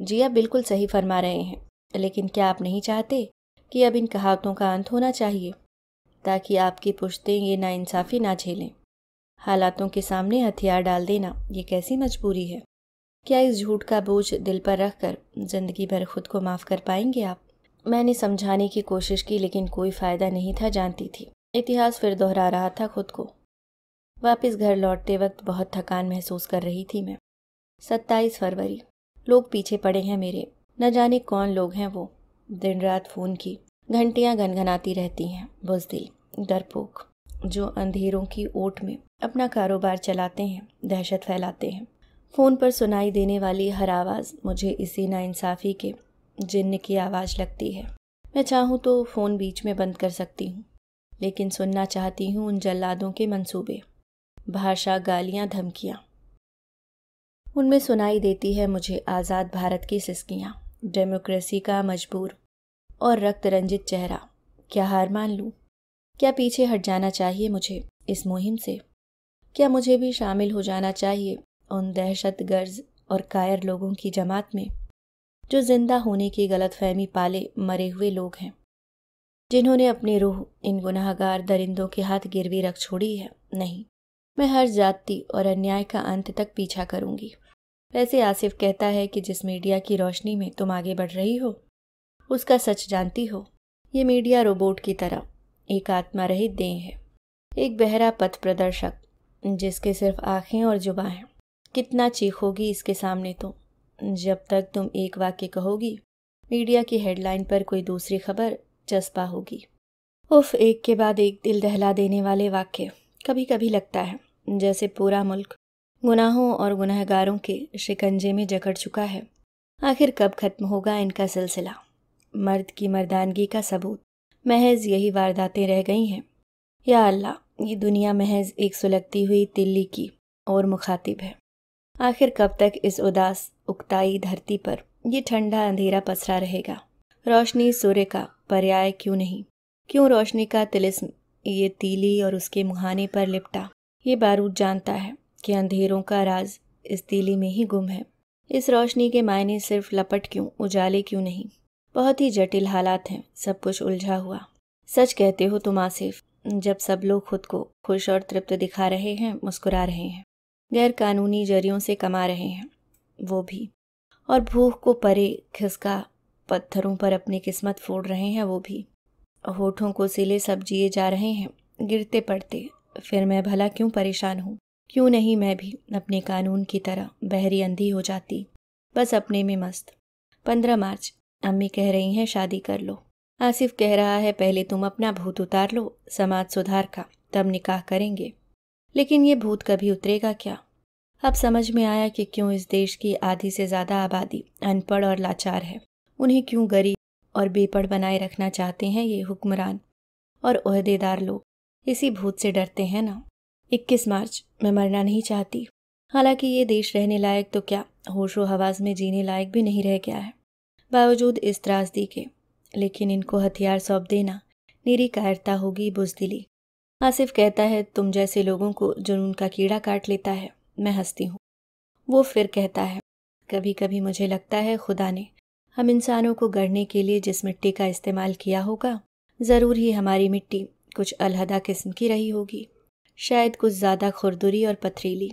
जी आप बिल्कुल सही फरमा रहे हैं लेकिन क्या आप नहीं चाहते कि अब इन कहावतों का अंत होना चाहिए ताकि आपकी पुश्तें ये नाइंसाफ़ी ना झेलें हालातों के सामने हथियार डाल देना ये कैसी मजबूरी है क्या इस झूठ का बोझ दिल पर रख कर ज़िंदगी भर खुद को माफ़ कर पाएंगे आप मैंने समझाने की कोशिश की लेकिन कोई फ़ायदा नहीं था जानती थी इतिहास फिर दोहरा रहा था खुद को वापस घर लौटते वक्त बहुत थकान महसूस कर रही थी मैं सत्ताईस फरवरी लोग पीछे पड़े हैं मेरे न जाने कौन लोग हैं वो दिन रात फ़ोन की घंटियां घनघनाती रहती हैं बुजदिल डरपोक जो अंधेरों की ओट में अपना कारोबार चलाते हैं दहशत फैलाते हैं फ़ोन पर सुनाई देने वाली हर आवाज़ मुझे इसी नाइंसाफ़ी के जिन्न की आवाज़ लगती है मैं चाहूँ तो फ़ोन बीच में बंद कर सकती हूँ लेकिन सुनना चाहती हूँ उन जल्लादों के मंसूबे भाषा गालियाँ धमकियाँ उनमें सुनाई देती है मुझे आज़ाद भारत की सिस्कियाँ डेमोक्रेसी का मजबूर और रक्त रंजित चेहरा क्या हार मान लूँ क्या पीछे हट जाना चाहिए मुझे इस मुहिम से क्या मुझे भी शामिल हो जाना चाहिए उन दहशत गर्ज और कायर लोगों की जमात में जो जिंदा होने की गलतफहमी पाले मरे हुए लोग हैं जिन्होंने अपनी रूह इन गुनाहगार दरिंदों के हाथ गिरवी रख छोड़ी है नहीं मैं हर जाति और अन्याय का अंत तक पीछा करूंगी वैसे आसिफ कहता है कि जिस मीडिया की रोशनी में तुम आगे बढ़ रही हो उसका सच जानती हो ये मीडिया रोबोट की तरह एक आत्मा रहित देह है एक बहरा पथ प्रदर्शक जिसके सिर्फ आँखें और जुबा हैं कितना चीखोगी इसके सामने तो जब तक तुम एक वाक्य कहोगी मीडिया की हेडलाइन पर कोई दूसरी खबर चस्पा होगी उफ एक के बाद एक दिल दहला देने वाले वाक्य कभी कभी लगता है जैसे पूरा मुल्क गुनाहों और गुनहगारों के शिकंजे में जकड़ चुका है आखिर कब खत्म होगा इनका सिलसिला मर्द की मर्दानगी का सबूत महज यही वारदातें रह गई हैं या अल्लाह ये दुनिया महज एक सुलगती हुई तिल्ली की और मुखातिब है आखिर कब तक इस उदास उकताई धरती पर ये ठंडा अंधेरा पसरा रहेगा रोशनी सूर्य का पर्याय क्यों नहीं क्यों रोशनी का तिलिस्म ये तीली और उसके मुहाने पर लिपटा ये बारूद जानता है कि अंधेरों का राज इस तीली में ही गुम है इस रोशनी के मायने सिर्फ लपट क्यों उजाले क्यों नहीं बहुत ही जटिल हालात हैं सब कुछ उलझा हुआ सच कहते हो तुम आसिफ जब सब लोग खुद को खुश और तृप्त दिखा रहे हैं मुस्कुरा रहे हैं गैर कानूनी जरियों से कमा रहे हैं वो भी और भूख को परे खिसका पत्थरों पर अपनी किस्मत फोड़ रहे हैं वो भी होठों को सिले सब जिए जा रहे हैं गिरते पड़ते फिर मैं भला क्यों परेशान हूँ क्यों नहीं मैं भी अपने कानून की तरह बहरी अंधी हो जाती बस अपने में मस्त पंद्रह मार्च अम्मी कह रही हैं शादी कर लो आसिफ कह रहा है पहले तुम अपना भूत उतार लो समाज सुधार का तब निकाह करेंगे लेकिन ये भूत कभी उतरेगा क्या अब समझ में आया कि क्यों इस देश की आधी से ज़्यादा आबादी अनपढ़ और लाचार है उन्हें क्यों गरीब और बेपढ़ बनाए रखना चाहते हैं ये हुक्मरान और अहदेदार लोग इसी भूत से डरते हैं ना 21 मार्च मैं मरना नहीं चाहती हालांकि ये देश रहने लायक तो क्या होशो हवास में जीने लायक भी नहीं रह गया है बावजूद इस त्रासदी के लेकिन इनको हथियार सौंप देना मेरी कायरता होगी बुजदिली आसिफ कहता है तुम जैसे लोगों को जुनून का कीड़ा काट लेता है मैं हंसती हूँ वो फिर कहता है कभी कभी मुझे लगता है खुदा ने हम इंसानों को गढ़ने के लिए जिस मिट्टी का इस्तेमाल किया होगा ज़रूर ही हमारी मिट्टी कुछ अलहदा किस्म की रही होगी शायद कुछ ज़्यादा खुरदुरी और पथरीली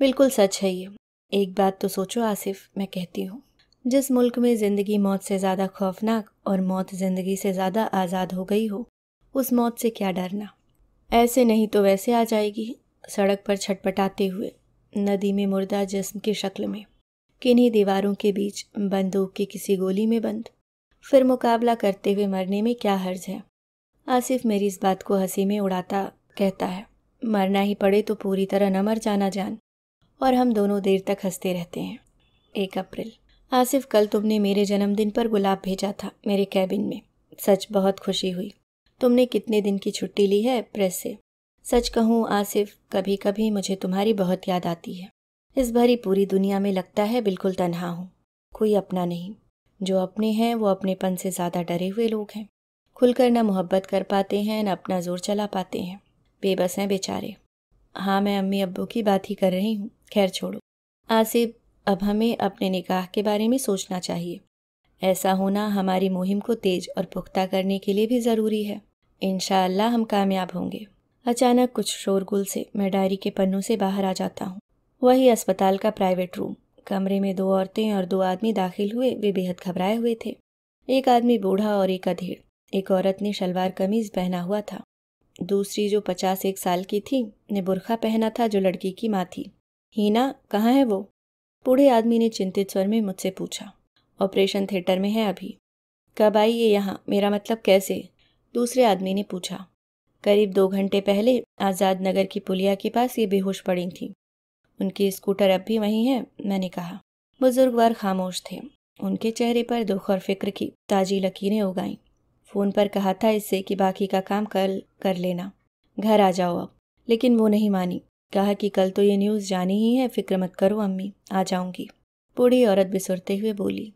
बिल्कुल सच है ये एक बात तो सोचो आसिफ मैं कहती हूँ जिस मुल्क में ज़िंदगी मौत से ज़्यादा खौफनाक और मौत ज़िंदगी से ज़्यादा आज़ाद हो गई हो उस मौत से क्या डरना ऐसे नहीं तो वैसे आ जाएगी सड़क पर छटपटाते हुए नदी में मुर्दा जिस्म की शक्ल में किन्हीं दीवारों के बीच बंदूक की किसी गोली में बंद फिर मुकाबला करते हुए मरने में क्या हर्ज है आसिफ मेरी इस बात को हंसी में उड़ाता कहता है मरना ही पड़े तो पूरी तरह न मर जाना जान और हम दोनों देर तक हंसते रहते हैं एक अप्रैल आसिफ कल तुमने मेरे जन्मदिन पर गुलाब भेजा था मेरे कैबिन में सच बहुत खुशी हुई तुमने कितने दिन की छुट्टी ली है प्रेस से सच कहूँ आसिफ कभी कभी मुझे तुम्हारी बहुत याद आती है इस भरी पूरी दुनिया में लगता है बिल्कुल तनहा हूँ कोई अपना नहीं जो अपने हैं वो अपनेपन से ज़्यादा डरे हुए लोग हैं खुलकर ना मोहब्बत कर पाते हैं न अपना जोर चला पाते हैं बेबस हैं बेचारे हाँ मैं अम्मी अब्बू की बात ही कर रही हूँ खैर छोड़ो आसिब अब हमें अपने निकाह के बारे में सोचना चाहिए ऐसा होना हमारी मुहिम को तेज और पुख्ता करने के लिए भी ज़रूरी है इन हम कामयाब होंगे अचानक कुछ शोरगुल से मैं डायरी के पन्नों से बाहर आ जाता हूँ वही अस्पताल का प्राइवेट रूम कमरे में दो औरतें और दो आदमी दाखिल हुए वे बेहद घबराए हुए थे एक आदमी बूढ़ा और एक अधेड़ एक औरत ने शलवार कमीज पहना हुआ था दूसरी जो पचास एक साल की थी ने बुरखा पहना था जो लड़की की माँ थी हीना कहाँ है वो बूढ़े आदमी ने चिंतित स्वर में मुझसे पूछा ऑपरेशन थिएटर में है अभी कब आई ये यहाँ मेरा मतलब कैसे दूसरे आदमी ने पूछा करीब दो घंटे पहले आज़ाद नगर की पुलिया के पास ये बेहोश पड़ी थी उनकी स्कूटर अब भी वहीं है मैंने कहा बुजुर्गवार खामोश थे उनके चेहरे पर दुख और फिक्र की ताजी लकीरें उगाईं फ़ोन पर कहा था इससे कि बाकी का काम कल कर लेना घर आ जाओ अब लेकिन वो नहीं मानी कहा कि कल तो ये न्यूज़ जानी ही है फिक्र मत करो अम्मी आ जाऊंगी बूढ़ी औरत बिसुरते हुए बोली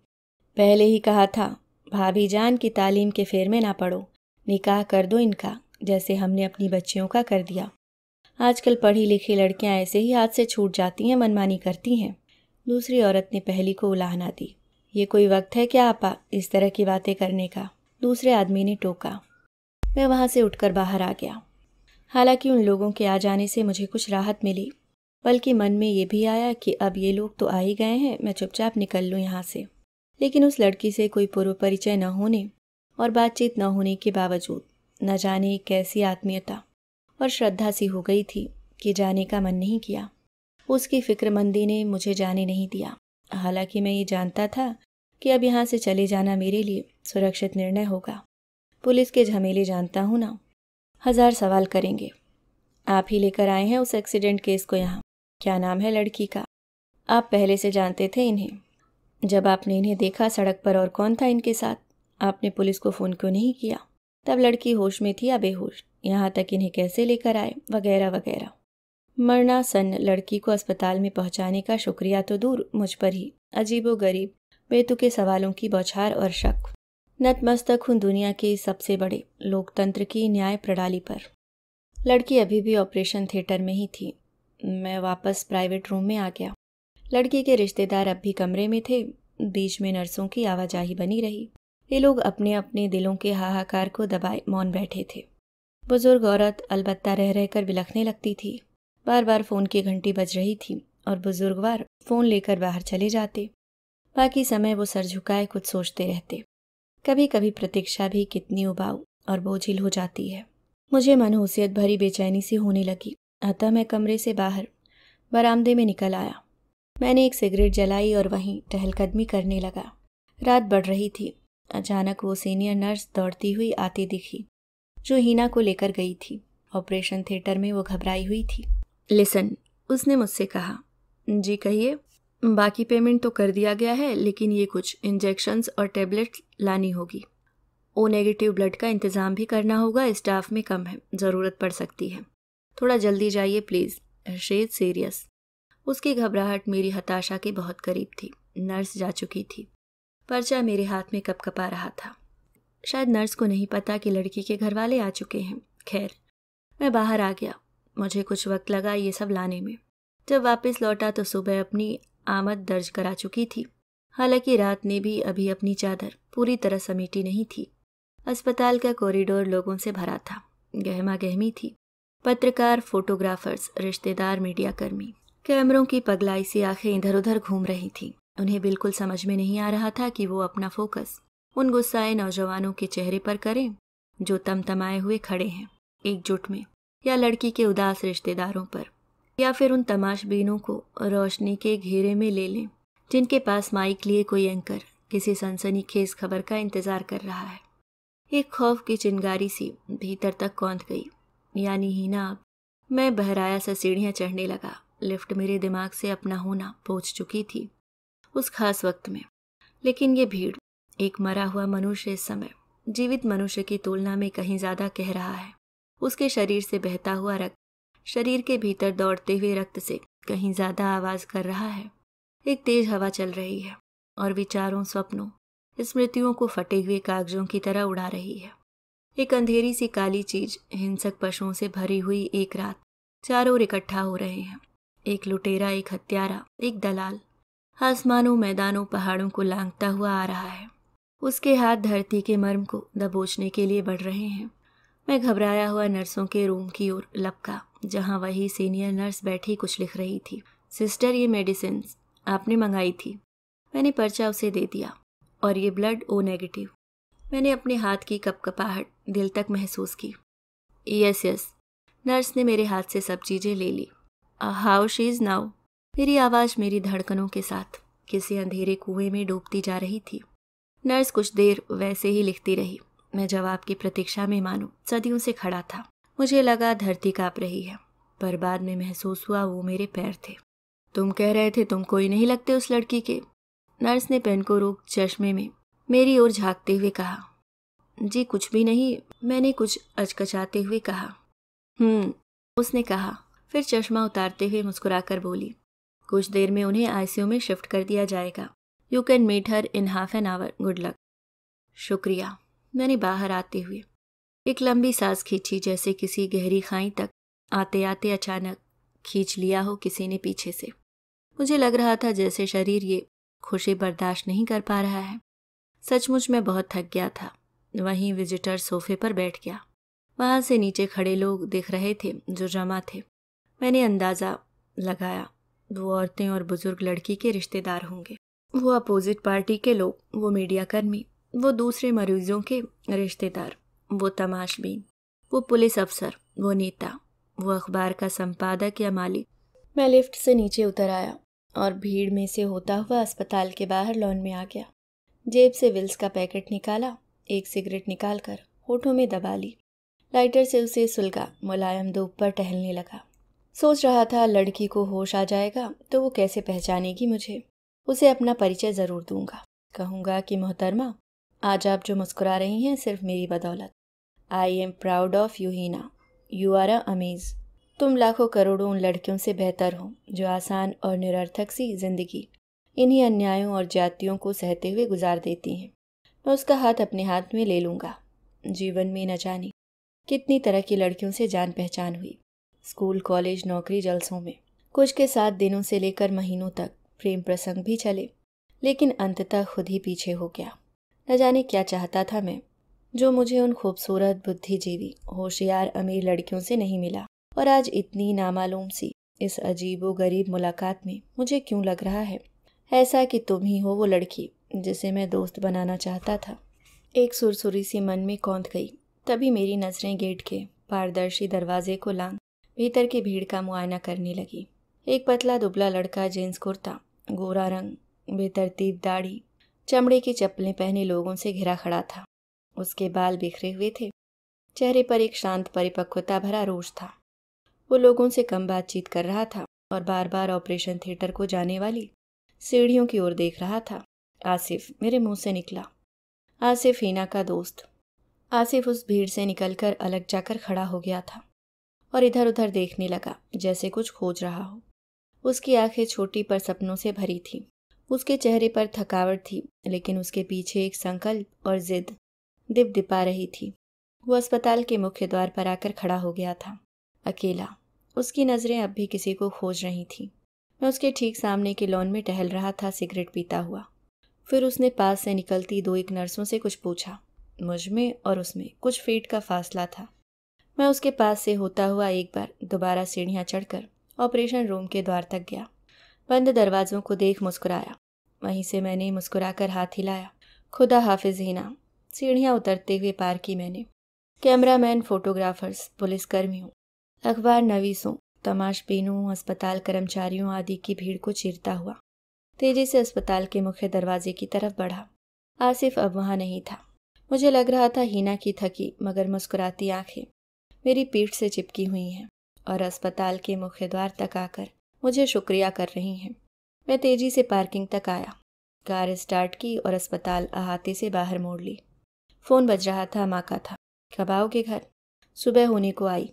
पहले ही कहा था भाभी जान की तालीम के फेर में ना पढ़ो निकाह कर दो इनका जैसे हमने अपनी बच्चियों का कर दिया आजकल पढ़ी लिखी लड़कियां ऐसे ही हाथ से छूट जाती हैं मनमानी करती हैं दूसरी औरत ने पहली को उलाहना दी ये कोई वक्त है क्या आपा इस तरह की बातें करने का दूसरे आदमी ने टोका मैं वहाँ से उठकर बाहर आ गया हालांकि उन लोगों के आ जाने से मुझे कुछ राहत मिली बल्कि मन में ये भी आया कि अब ये लोग तो आ ही गए हैं मैं चुपचाप निकल लूँ यहाँ से लेकिन उस लड़की से कोई पूर्व परिचय न होने और बातचीत न होने के बावजूद न जाने कैसी आत्मीयता और श्रद्धा सी हो गई थी कि जाने का मन नहीं किया उसकी फिक्रमंदी ने मुझे जाने नहीं दिया हालांकि मैं ये जानता था कि अब यहाँ से चले जाना मेरे लिए सुरक्षित निर्णय होगा पुलिस के झमेले जानता हूँ ना हज़ार सवाल करेंगे आप ही लेकर आए हैं उस एक्सीडेंट केस को यहाँ क्या नाम है लड़की का आप पहले से जानते थे इन्हें जब आपने इन्हें देखा सड़क पर और कौन था इनके साथ आपने पुलिस को फ़ोन क्यों नहीं किया तब लड़की होश में थी या बेहोश यहाँ तक इन्हें कैसे लेकर आए वगैरह वगैरह मरना सन लड़की को अस्पताल में पहुँचाने का शुक्रिया तो दूर मुझ पर ही अजीबो गरीब बेतुके सवालों की बौछार और शक नतमस्तक हूँ दुनिया के सबसे बड़े लोकतंत्र की न्याय प्रणाली पर लड़की अभी भी ऑपरेशन थिएटर में ही थी मैं वापस प्राइवेट रूम में आ गया लड़की के रिश्तेदार अब भी कमरे में थे बीच में नर्सों की आवाजाही बनी रही ये लोग अपने अपने दिलों के हाहाकार को दबाए मौन बैठे थे बुजुर्ग औरत अलबत्ता रह रहकर विलखने लगती थी बार बार फ़ोन की घंटी बज रही थी और बुजुर्गवार फ़ोन लेकर बाहर चले जाते बाकी समय वो सर झुकाए कुछ सोचते रहते कभी कभी प्रतीक्षा भी कितनी उबाऊ और बोझिल हो जाती है मुझे मनहूसियत भरी बेचैनी सी होने लगी अतः मैं कमरे से बाहर बरामदे में निकल आया मैंने एक सिगरेट जलाई और वहीं टहलकदमी करने लगा रात बढ़ रही थी अचानक वो सीनियर नर्स दौड़ती हुई आती दिखी जो हीना को लेकर गई थी ऑपरेशन थिएटर में वो घबराई हुई थी लिसन उसने मुझसे कहा जी कहिए बाकी पेमेंट तो कर दिया गया है लेकिन ये कुछ इंजेक्शंस और टेबलेट्स लानी होगी ओ नेगेटिव ब्लड का इंतज़ाम भी करना होगा स्टाफ में कम है ज़रूरत पड़ सकती है थोड़ा जल्दी जाइए प्लीज़ अर्शेद सीरियस उसकी घबराहट मेरी हताशा के बहुत करीब थी नर्स जा चुकी थी पर्चा मेरे हाथ में कपकपा रहा था शायद नर्स को नहीं पता कि लड़की के घर वाले आ चुके हैं खैर मैं बाहर आ गया मुझे कुछ वक्त लगा ये सब लाने में जब वापस लौटा तो सुबह अपनी आमद दर्ज करा चुकी थी हालांकि रात ने भी अभी अपनी चादर पूरी तरह समेटी नहीं थी अस्पताल का कॉरिडोर लोगों से भरा था गहमा गहमी थी पत्रकार फोटोग्राफर्स रिश्तेदार मीडियाकर्मी कैमरों की पगलाई सी आंखें इधर उधर घूम रही थी उन्हें बिल्कुल समझ में नहीं आ रहा था कि वो अपना फोकस उन गुस्साए नौजवानों के चेहरे पर करें जो तमतमाए हुए खड़े हैं एकजुट में या लड़की के उदास रिश्तेदारों पर या फिर उन तमाशबीनों को रोशनी के घेरे में ले लें जिनके पास माइक लिए कोई एंकर किसी सनसनी खेस खबर का इंतज़ार कर रहा है एक खौफ की चिंगारी सी भीतर तक कौंध गई यानी हीना मैं बहराया सा सीढ़ियां चढ़ने लगा लिफ्ट मेरे दिमाग से अपना होना पहुंच चुकी थी उस खास वक्त में लेकिन ये भीड़ एक मरा हुआ मनुष्य इस समय जीवित मनुष्य की तुलना में कहीं ज़्यादा कह रहा है उसके शरीर से बहता हुआ रक्त शरीर के भीतर दौड़ते हुए रक्त से कहीं ज़्यादा आवाज़ कर रहा है एक तेज हवा चल रही है और विचारों स्वप्नों स्मृतियों को फटे हुए कागजों की तरह उड़ा रही है एक अंधेरी सी काली चीज हिंसक पशुओं से भरी हुई एक रात चारों ओर इकट्ठा हो रहे हैं एक लुटेरा एक हत्यारा एक दलाल आसमानों मैदानों पहाड़ों को लांगता हुआ आ रहा है उसके हाथ धरती के मर्म को दबोचने के लिए बढ़ रहे हैं मैं घबराया हुआ नर्सों के रूम की ओर लपका जहाँ वही सीनियर नर्स बैठी कुछ लिख रही थी सिस्टर ये मेडिसिन आपने मंगाई थी मैंने पर्चा उसे दे दिया और ये ब्लड ओ नेगेटिव मैंने अपने हाथ की कपकपाहट दिल तक महसूस की यस यस नर्स ने मेरे हाथ से सब चीज़ें ले ली हाउ शी इज़ नाउ मेरी आवाज़ मेरी धड़कनों के साथ किसी अंधेरे कुएं में डूबती जा रही थी नर्स कुछ देर वैसे ही लिखती रही मैं जवाब की प्रतीक्षा में मानू सदियों से खड़ा था मुझे लगा धरती काँप रही है पर बाद में महसूस हुआ वो मेरे पैर थे तुम कह रहे थे तुम कोई नहीं लगते उस लड़की के नर्स ने पेन को रोक चश्मे में मेरी ओर झांकते हुए कहा जी कुछ भी नहीं मैंने कुछ अचकचाते हुए कहा हम्म उसने कहा फिर चश्मा उतारते हुए मुस्कुराकर बोली कुछ देर में उन्हें आईसीयू में शिफ्ट कर दिया जाएगा you can meet her in half an hour good luck शुक्रिया मैंने बाहर आते हुए एक लंबी सांस खींची जैसे किसी गहरी खाई तक आते आते अचानक खींच लिया हो किसी ने पीछे से मुझे लग रहा था जैसे शरीर ये खुशी बर्दाश्त नहीं कर पा रहा है सचमुच मैं बहुत थक गया था वहीं विजिटर सोफे पर बैठ गया वहां से नीचे खड़े लोग दिख रहे थे जो जमा थे मैंने अंदाज़ा लगाया वो औरतें और बुज़ुर्ग लड़की के रिश्तेदार होंगे वो अपोजिट पार्टी के लोग वो मीडियाकर्मी वो दूसरे मरीजों के रिश्तेदार वो तमाशबीन वो पुलिस अफसर वो नेता वो अखबार का संपादक या मालिक मैं लिफ्ट से नीचे उतर आया और भीड़ में से होता हुआ अस्पताल के बाहर लॉन में आ गया जेब से विल्स का पैकेट निकाला एक सिगरेट निकाल कर होठों में दबा ली लाइटर से उसे सुलगा मुलायम धूप पर टहलने लगा सोच रहा था लड़की को होश आ जाएगा तो वो कैसे पहचानेगी मुझे उसे अपना परिचय ज़रूर दूंगा कहूँगा कि मोहतरमा आज आप जो मुस्कुरा रही हैं सिर्फ मेरी बदौलत I am proud of you Heena you are amaze तुम लाखों करोड़ों उन लड़कियों से बेहतर हो जो आसान और निरर्थक सी जिंदगी इन्हीं अन्यायों और जातियों को सहते हुए गुजार देती हैं मैं उसका हाथ अपने हाथ में ले लूँगा जीवन में न जाने कितनी तरह की लड़कियों से जान पहचान हुई स्कूल कॉलेज नौकरी जलसों में कुछ के साथ दिनों से लेकर महीनों तक प्रेम प्रसंग भी चले लेकिन अंततः खुद ही पीछे हो गया न जाने क्या चाहता था मैं जो मुझे उन खूबसूरत बुद्धिजीवी होशियार अमीर लड़कियों से नहीं मिला और आज इतनी नामालूम सी इस अजीब गरीब मुलाकात में मुझे क्यों लग रहा है ऐसा कि तुम ही हो वो लड़की जिसे मैं दोस्त बनाना चाहता था एक सुरसुरी सी मन में कौंध गई तभी मेरी नज़रें गेट के पारदर्शी दरवाजे को लांग भीतर की भीड़ का मुआयना करने लगी एक पतला दुबला लड़का जींस कुर्ता गोरा रंग बेतरतीब दाढ़ी चमड़े की चप्पलें पहने लोगों से घिरा खड़ा था उसके बाल बिखरे हुए थे चेहरे पर एक शांत परिपक्वता भरा रोष था वो लोगों से कम बातचीत कर रहा था और बार बार ऑपरेशन थिएटर को जाने वाली सीढ़ियों की ओर देख रहा था आसिफ मेरे मुंह से निकला आसिफ हीना का दोस्त आसिफ उस भीड़ से निकलकर अलग जाकर खड़ा हो गया था और इधर उधर देखने लगा जैसे कुछ खोज रहा हो उसकी आंखें छोटी पर सपनों से भरी थी उसके चेहरे पर थकावट थी लेकिन उसके पीछे एक संकल्प और जिद दिप दिपा रही थी वो अस्पताल के मुख्य द्वार पर आकर खड़ा हो गया था अकेला उसकी नज़रें अब भी किसी को खोज रही थी मैं उसके ठीक सामने के लॉन में टहल रहा था सिगरेट पीता हुआ फिर उसने पास से निकलती दो एक नर्सों से कुछ पूछा मुझ में और उसमें कुछ फीट का फासला था मैं उसके पास से होता हुआ एक बार दोबारा सीढ़ियाँ चढ़कर ऑपरेशन रूम के द्वार तक गया बंद दरवाज़ों को देख मुस्कुराया वहीं से मैंने मुस्कुराकर हाथ हिलाया खुदा हाफिज हिना सीढ़ियाँ उतरते हुए पार की मैंने कैमरामैन फोटोग्राफर्स पुलिसकर्मियों अखबार नवीसों तमाशबीनों अस्पताल कर्मचारियों आदि की भीड़ को चीरता हुआ तेजी से अस्पताल के मुख्य दरवाजे की तरफ बढ़ा आसिफ अब वहाँ नहीं था मुझे लग रहा था हीना की थकी मगर मुस्कुराती आंखें मेरी पीठ से चिपकी हुई हैं और अस्पताल के मुख्य द्वार तक आकर मुझे शुक्रिया कर रही हैं मैं तेजी से पार्किंग तक आया कार स्टार्ट की और अस्पताल अहाते से बाहर मोड़ ली फ़ोन बज रहा था माँ का था कब आओगे घर सुबह होने को आई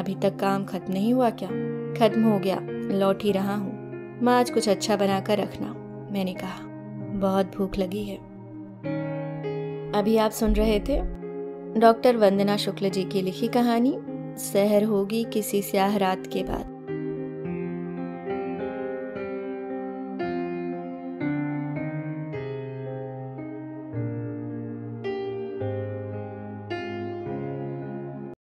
अभी तक काम खत्म नहीं हुआ क्या खत्म हो गया लौट ही रहा हूँ माँ आज कुछ अच्छा बनाकर रखना मैंने कहा बहुत भूख लगी है अभी आप सुन रहे थे डॉक्टर वंदना शुक्ल जी की लिखी कहानी सहर होगी किसी स्याह रात के बाद